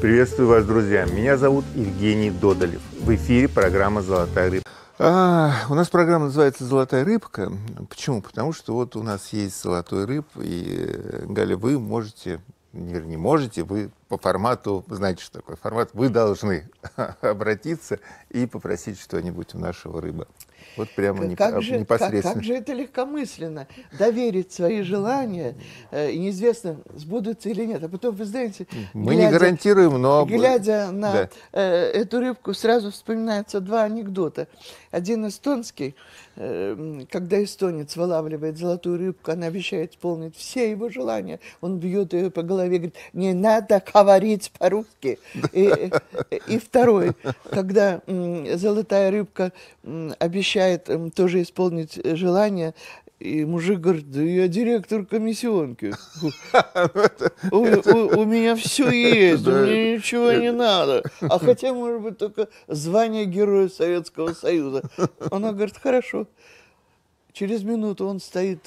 Приветствую вас, друзья. Меня зовут Евгений Додолев. В эфире программа «Золотая рыбка». А, у нас программа называется «Золотая рыбка». Почему? Потому что вот у нас есть золотой рыб, и, э, Галя, вы можете, не, не можете, вы по формату, знаете, что такое формат, вы должны обратиться и попросить что-нибудь у нашего рыба. Вот прямо как не, же, непосредственно. Как, как же это легкомысленно, доверить свои желания, э, и неизвестно, сбудутся или нет. А потом, вы знаете... Мы глядя, не гарантируем, но... Глядя на да. э, эту рыбку, сразу вспоминаются два анекдота. Один эстонский, э, когда эстонец вылавливает золотую рыбку, она обещает исполнить все его желания. Он бьет ее по голове, и говорит, не надо, как говорить по-русски. И, и второй, когда золотая рыбка обещает тоже исполнить желание, и мужик говорит, да я директор комиссионки. У, у меня все есть, мне ничего не надо. А хотя, может быть, только звание Героя Советского Союза. Она говорит, хорошо. Через минуту он стоит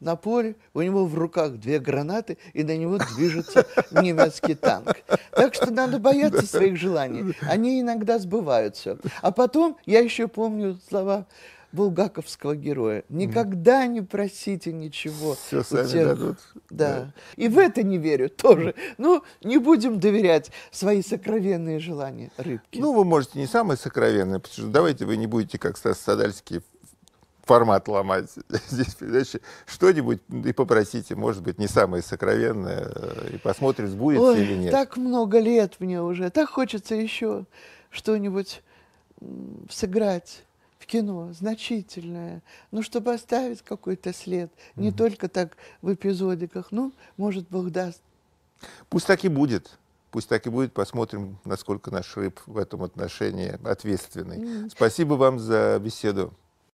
на поле, у него в руках две гранаты, и на него движется немецкий танк. Так что надо бояться своих желаний. Они иногда сбываются. А потом, я еще помню слова булгаковского героя. Никогда не просите ничего. Все сами тех... дадут. Да. да. И в это не верю тоже. Ну, не будем доверять свои сокровенные желания рыбки. Ну, вы можете не самые сокровенные, потому что давайте вы не будете, как Стас Садальский, формат ломать здесь передачи, что-нибудь и попросите, может быть, не самое сокровенное, э, и посмотрим, будет Ой, или нет. так много лет мне уже, так хочется еще что-нибудь сыграть в кино, значительное, ну, чтобы оставить какой-то след, mm не только так в эпизодиках, ну, может, Бог даст. Пусть так и будет. Пусть так и будет. Посмотрим, насколько наш рыб в этом отношении ответственный. Спасибо вам за беседу.